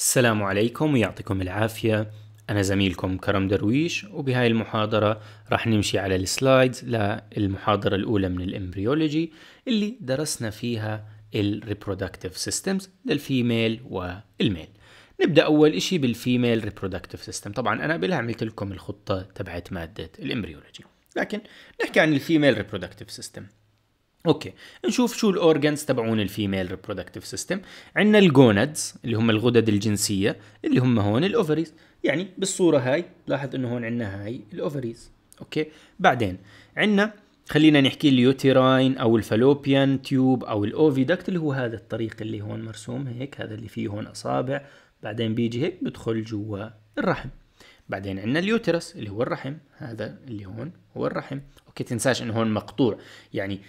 السلام عليكم ويعطيكم العافية أنا زميلكم كرم درويش وبهاي المحاضرة راح نمشي على السلايدز للمحاضرة الأولى من الإمبريولوجي اللي درسنا فيها الريبرودكتيف سيستمز للفيميل والميل نبدأ أول إشي بالفيميل ريبرودكتيف سيستم طبعا أنا قبلها عملت لكم الخطة تبعت مادة الإمبريولوجي لكن نحكي عن الفيميل ريبرودكتيف سيستم اوكي نشوف شو الاورجنز تبعون الفيميل ريبرودكتيف سيستم عندنا الجونادز اللي هم الغدد الجنسيه اللي هم هون الاوفريز يعني بالصوره هاي لاحظ انه هون عندنا هاي الاوفريز اوكي بعدين عندنا خلينا نحكي اليوتيراين او الفالوبيان تيوب او الاوفيدكت اللي هو هذا الطريق اللي هون مرسوم هيك هذا اللي فيه هون اصابع بعدين بيجي هيك بدخل جوا الرحم بعدين عندنا اليوترس اللي هو الرحم هذا اللي هون هو الرحم اوكي تنساش انه هون مقطوع يعني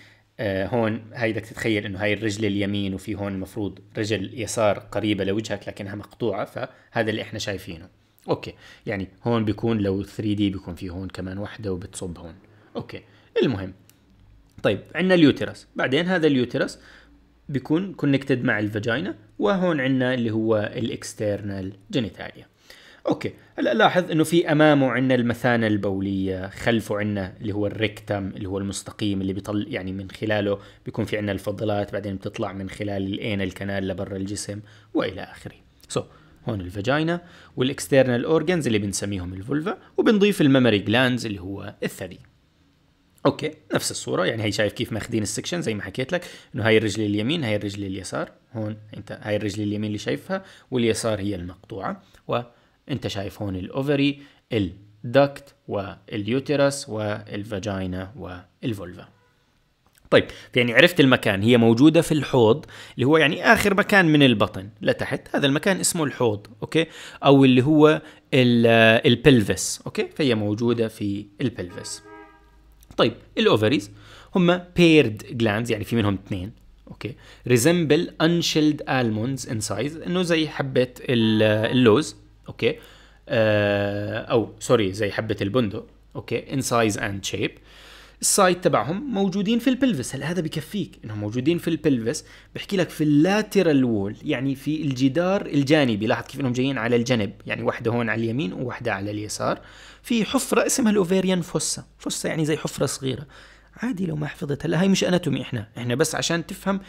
آه، هون هاي بدك تتخيل انه هاي الرجل اليمين وفي هون المفروض رجل يسار قريبه لوجهك لكنها مقطوعه فهذا اللي احنا شايفينه اوكي يعني هون بيكون لو 3 دي بيكون في هون كمان وحده وبتصب هون اوكي المهم طيب عندنا اليوترس بعدين هذا اليوترس بيكون كونكتد مع الفاجينا وهون عندنا اللي هو الاكسترنال جينيتاليا اوكي هلا لاحظ انه في امامه عندنا المثانه البوليه خلفه عندنا اللي هو الريكتم اللي هو المستقيم اللي بيطل يعني من خلاله بيكون في عندنا الفضلات بعدين بتطلع من خلال الان الكنال لبرا الجسم والى اخره سو so, هون الفاجينا والاكسترنال اورجنز اللي بنسميهم الفولفا وبنضيف الميموري جلاندز اللي هو الثدي اوكي نفس الصوره يعني هي شايف كيف ماخذين السكشن زي ما حكيت لك انه هاي الرجل اليمين هاي الرجل اليسار هون انت هاي الرجل اليمين اللي شايفها واليسار هي المقطوعه و انت شايف هون الاوفري الدكت واليوترس والفاجينا والفولفا طيب يعني عرفت المكان هي موجودة في الحوض اللي هو يعني آخر مكان من البطن لتحت هذا المكان اسمه الحوض أوكي أو اللي هو البلفس أوكي فهي موجودة في البلفس طيب الأوفريز هم paired glands يعني في منهم اثنين اوكي ريزمبل انشيلد الموندز ان سايز انه زي حبه اللوز اوكي آه او سوري زي حبه البندق اوكي ان سايز اند شيب السايد تبعهم موجودين في البلفس هل هذا بكفيك انهم موجودين في البلفس بحكي لك في اللاترال وول يعني في الجدار الجانبي لاحظ كيف انهم جايين على الجنب يعني واحده هون على اليمين وواحده على اليسار في حفره اسمها الاوفيريان فوسا فوسا يعني زي حفره صغيره عادي لو ما حفظت هلا هاي مش اناتومي احنا احنا بس عشان تفهم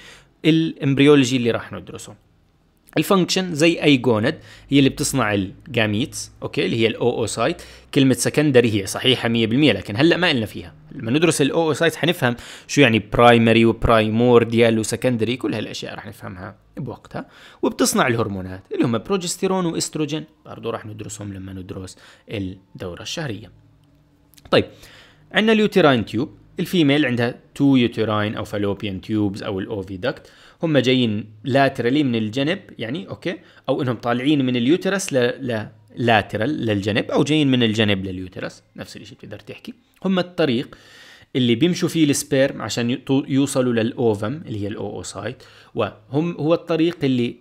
الامبريولوجي اللي راح ندرسه الفانكشن زي اي جوند هي اللي بتصنع الجاميتس اوكي اللي هي الاوسايت كلمه سكندري هي صحيحه 100% لكن هلا ما قلنا فيها لما ندرس الاوسايت حنفهم شو يعني برايمري وبرايمورديال وسكندري كل هالاشياء رح نفهمها بوقتها وبتصنع الهرمونات اللي هم بروجستيرون واستروجين برضه رح ندرسهم لما ندرس الدوره الشهريه طيب عندنا اليوتيراين تيوب الفيميل عندها تو يوتراين او فالوبيان تيوبز او الاوفي دكت هم جايين لاترالي من الجنب يعني اوكي او انهم طالعين من اليوترس ل... لاترال للجنب او جايين من الجنب لليوترس نفس الشيء بتقدر تحكي هم الطريق اللي بيمشوا فيه السبيرم عشان يوصلوا للاوفم اللي هي الاوسايت وهم هو الطريق اللي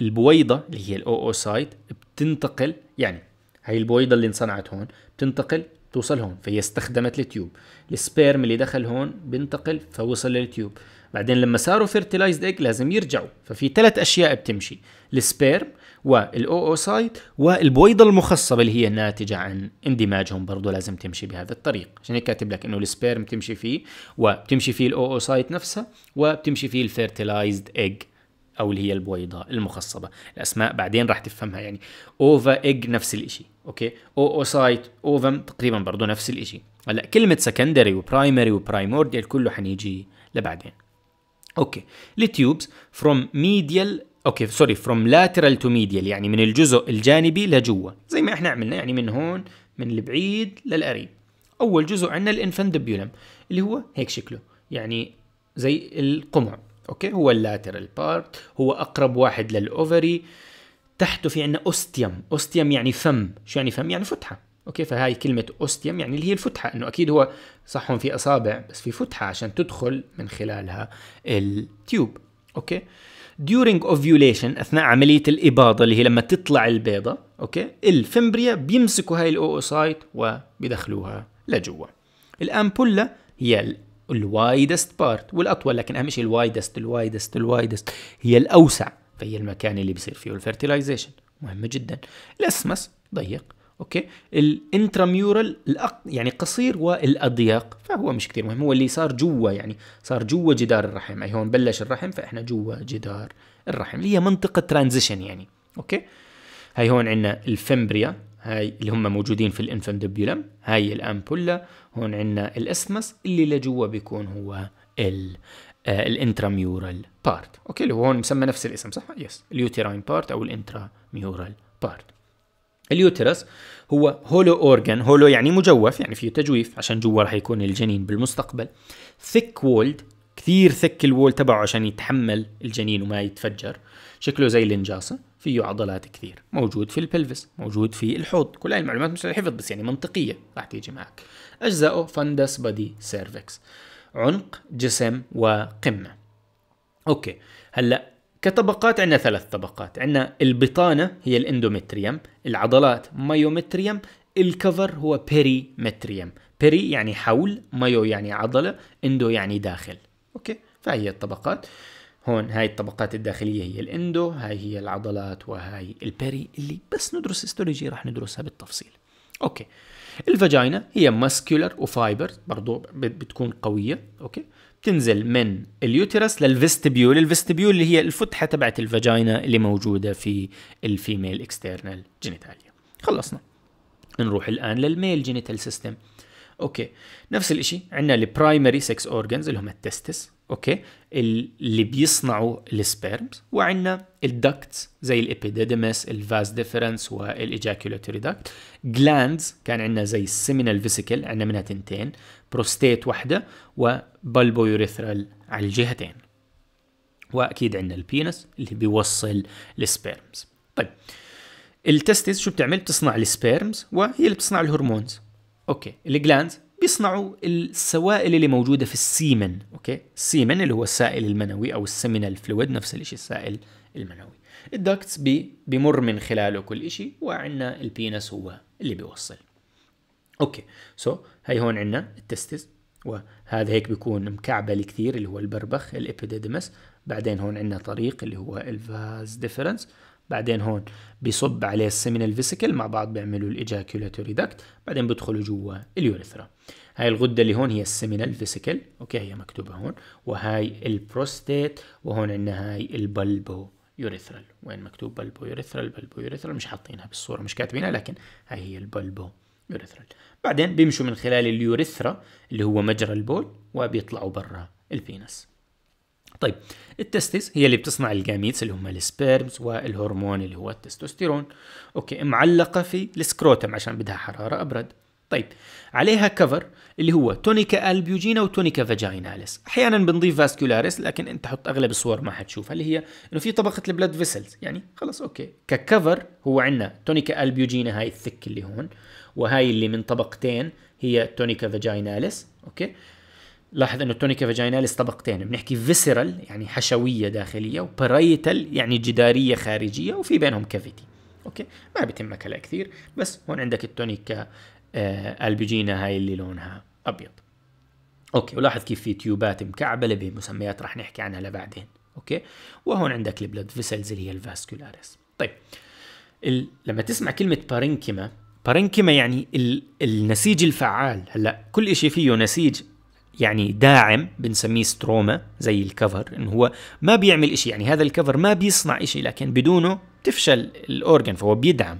البويضه اللي هي الاوسايت بتنتقل يعني هاي البويضه اللي انصنعت هون بتنتقل توصل هون فهي استخدمت التيوب السبيرم اللي دخل هون بينتقل فوصل للتيوب بعدين لما صاروا فيرتلايزد ايج لازم يرجعوا ففي ثلاث اشياء بتمشي السبيرم والاوسايت والبويضه المخصبه اللي هي ناتجه عن اندماجهم برضه لازم تمشي بهذا الطريق عشان هيك كاتب لك انه السبيرم بتمشي فيه وبتمشي فيه الاوسايت نفسها وبتمشي فيه الفيرتلايزد ايج او اللي هي البويضة المخصبه الاسماء بعدين راح تفهمها يعني اوفا ايج نفس الاشي اوكي او اوسايت اوفم تقريبا برضه نفس الاشي هلا كلمه سكندري وبرايمري وبرايمورديال كله حنيجي لبعدين اوكي التيوبس فروم ميديال اوكي سوري فروم لاترال تو ميديال يعني من الجزء الجانبي لجوا زي ما احنا عملنا يعني من هون من البعيد للقريب اول جزء عندنا الانفندبيولم اللي هو هيك شكله يعني زي القمع اوكي هو اللاترال بارت هو اقرب واحد للاوفري تحته في عندنا اوستيوم اوستيوم يعني فم شو يعني فم يعني فتحه اوكي فهاي كلمه اوستيوم يعني اللي هي الفتحه انه اكيد هو صح هون في اصابع بس في فتحه عشان تدخل من خلالها التيوب اوكي during ovulation اثناء عمليه الاباضه اللي هي لما تطلع البيضه اوكي الفمبريا بيمسكوا هاي الاوسايت وبيدخلوها لجوا الامبولا هي الوايدست بارت والاطول لكن اهم شيء الوايدست الوايدست الوايدست هي الاوسع فهي المكان اللي بيصير فيه الفيرتلايزيشن مهمه جدا الاسمس ضيق اوكي الانتراميورال الأق... يعني قصير والاضيق فهو مش كثير مهم هو اللي صار جوا يعني صار جوا جدار الرحم اي هون بلش الرحم فاحنا جوا جدار الرحم اللي هي منطقه ترانزيشن يعني اوكي هي هون عندنا الفمبريا هاي اللي هم موجودين في الانفندبيولم هاي الامبولا هون عندنا الاسمس اللي لجوا بيكون هو ال آه، الانتراميورال بارت اوكي اللي هو هون مسمى نفس الاسم صح يس اليوتيراين بارت او الانتراميورال بارت اليوترس هو هولو اورجان هولو يعني مجوف يعني فيه تجويف عشان جوا راح يكون الجنين بالمستقبل ثيك وولد كثير ثك الوول تبعه عشان يتحمل الجنين وما يتفجر شكله زي الانجاصه فيه عضلات كثير موجود في البلفس موجود في الحوض كل هاي المعلومات مش حفظ بس يعني منطقيه راح تيجي معك اجزائه فندس بدي سيرفكس عنق جسم وقمه اوكي هلا كطبقات عندنا ثلاث طبقات عندنا البطانه هي الاندومتريوم العضلات مايومتريوم الكفر هو بيريمتريم بيري يعني حول مايو يعني عضله اندو يعني داخل اوكي فهي الطبقات هون هاي الطبقات الداخلية هي الاندو هاي هي العضلات وهاي البيري اللي بس ندرس استولوجي رح ندرسها بالتفصيل اوكي الفاجينا هي ماسكولر وفايبر برضو بتكون قوية اوكي بتنزل من اليوترس للفيستبيول الفيستبيول اللي هي الفتحة تبعت الفاجينا اللي موجودة في الفيميل اكسترنال جينيتاليا خلصنا نروح الآن للميل جينيتال سيستم اوكي نفس الشيء عندنا البرايمري سكس اورجنز اللي هم التستس اوكي اللي بيصنعوا السبيرمز وعندنا الدكتس زي الابيديدمس الفاز ديفرنس والاجاكيولاتوري داكت جلاندز كان عندنا زي السيمينال فيسيكل عندنا منها تنتين بروستيت واحده وبالبويوريثرال على الجهتين واكيد عندنا البينس اللي بيوصل السبيرمز طيب التستس شو بتعمل بتصنع السبيرمز وهي اللي بتصنع الهرمونز اوكي الجلانز بيصنعوا السوائل اللي موجوده في السيمن اوكي السيمن اللي هو السائل المنوي او السيمينال فلويد نفس الشيء السائل المنوي الدكتس بي بيمر من خلاله كل شيء وعندنا البينس هو اللي بيوصل اوكي سو so, هي هون عندنا التستس وهذا هيك بيكون مكعبل كثير اللي هو البربخ الابيديدمس بعدين هون عندنا طريق اللي هو الفاز ديفرنس بعدين هون بيصب عليه السيمينال فيسيكل مع بعض بيعملوا الايجاكيولاتوري داكت بعدين بيدخلوا جوا اليوريثرا هاي الغده اللي هون هي السيمينال فيسيكل اوكي هي مكتوبه هون وهاي البروستيت وهون عندنا هاي البلبو يوريثرال وين مكتوب بلبو يوريثرال بلبو يوريثرال مش حاطينها بالصوره مش كاتبينها لكن هاي هي البلبو يوريثرال بعدين بيمشوا من خلال اليوريثرا اللي هو مجرى البول وبيطلعوا برا البينس طيب التستس هي اللي بتصنع الجاميتس اللي هم السبيرمز والهرمون اللي هو التستوستيرون اوكي معلقه في السكروتم عشان بدها حراره ابرد طيب عليها كفر اللي هو تونيكا البيوجينا وتونيكا فاجيناليس احيانا بنضيف فاسكولاريس لكن انت حط اغلب الصور ما حتشوفها اللي هي انه في طبقه البلد فيسلز يعني خلص اوكي ككفر هو عندنا تونيكا البيوجينا هاي الثك اللي هون وهاي اللي من طبقتين هي تونيكا فاجيناليس اوكي لاحظ انه التونيكا فاجيناليس طبقتين بنحكي فيسرال يعني حشويه داخليه وباريتال يعني جداريه خارجيه وفي بينهم كافيتي اوكي ما بيتم اكلها كثير بس هون عندك التونيكا آه البجينا هاي اللي لونها ابيض اوكي ولاحظ كيف في تيوبات مكعبله بمسميات رح نحكي عنها لبعدين اوكي وهون عندك البلد فيسلز اللي هي الفاسكولاريس طيب ال... لما تسمع كلمه بارينكيما بارينكيما يعني ال... النسيج الفعال هلا كل شيء فيه نسيج يعني داعم بنسميه ستروما زي الكفر انه هو ما بيعمل إشي يعني هذا الكفر ما بيصنع إشي لكن بدونه تفشل الاورجن فهو بيدعم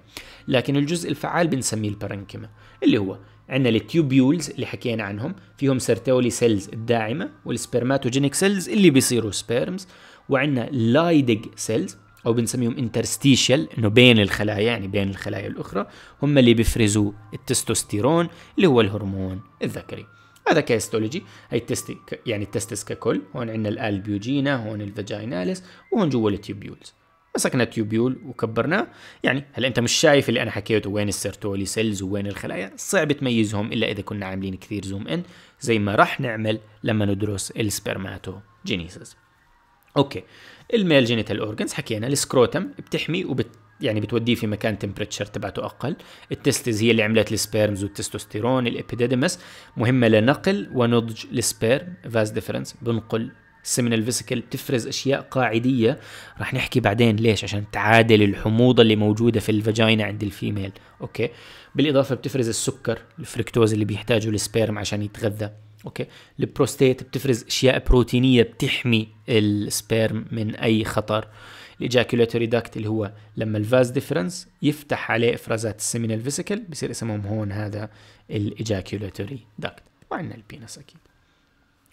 لكن الجزء الفعال بنسميه البرنكما اللي هو عندنا التيوبيولز اللي حكينا عنهم فيهم سيرتولي سيلز الداعمه والسبرماتوجينيك سيلز اللي بيصيروا سبيرمز وعندنا لايدج سيلز او بنسميهم انترستيشيال انه بين الخلايا يعني بين الخلايا الاخرى هم اللي بيفرزوا التستوستيرون اللي هو الهرمون الذكري هذا كهيستولوجي هي يعني التست يعني التستس ككل هون عندنا الالبيوجينا هون الفاجيناليس وهون جوا التيوبيولز مسكنا تيوبيول وكبرناه يعني هلا انت مش شايف اللي انا حكيته وين السيرتولي سيلز ووين الخلايا صعب تميزهم الا اذا كنا عاملين كثير زوم ان زي ما راح نعمل لما ندرس جينيسيس اوكي الميل جينيتال اورجنز حكينا السكروتم بتحمي وبت يعني بتوديه في مكان تمبريتشر تبعته اقل التستز هي اللي عملت السبيرمز والتستوستيرون الابيديدمس مهمه لنقل ونضج السبيرم فاز ديفرنس بنقل السيمينال فيسيكل بتفرز اشياء قاعديه رح نحكي بعدين ليش عشان تعادل الحموضه اللي موجوده في الفاجينا عند الفيميل اوكي بالاضافه بتفرز السكر الفركتوز اللي بيحتاجه السبيرم عشان يتغذى اوكي البروستيت بتفرز اشياء بروتينيه بتحمي السبيرم من اي خطر الاجاكولاتوري داكت اللي هو لما الفاز ديفرنس يفتح عليه افرازات السيمينال فيسيكل بصير اسمهم هون هذا الاجاكولاتوري داكت مع ان البينس اكيد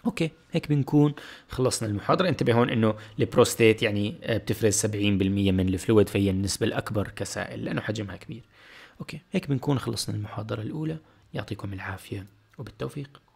اوكي هيك بنكون خلصنا المحاضره انتبه هون انه البروستيت يعني آه، بتفرز 70% من الفلويد فهي النسبه الاكبر كسائل لانه حجمها كبير اوكي هيك بنكون خلصنا المحاضره الاولى يعطيكم العافيه وبالتوفيق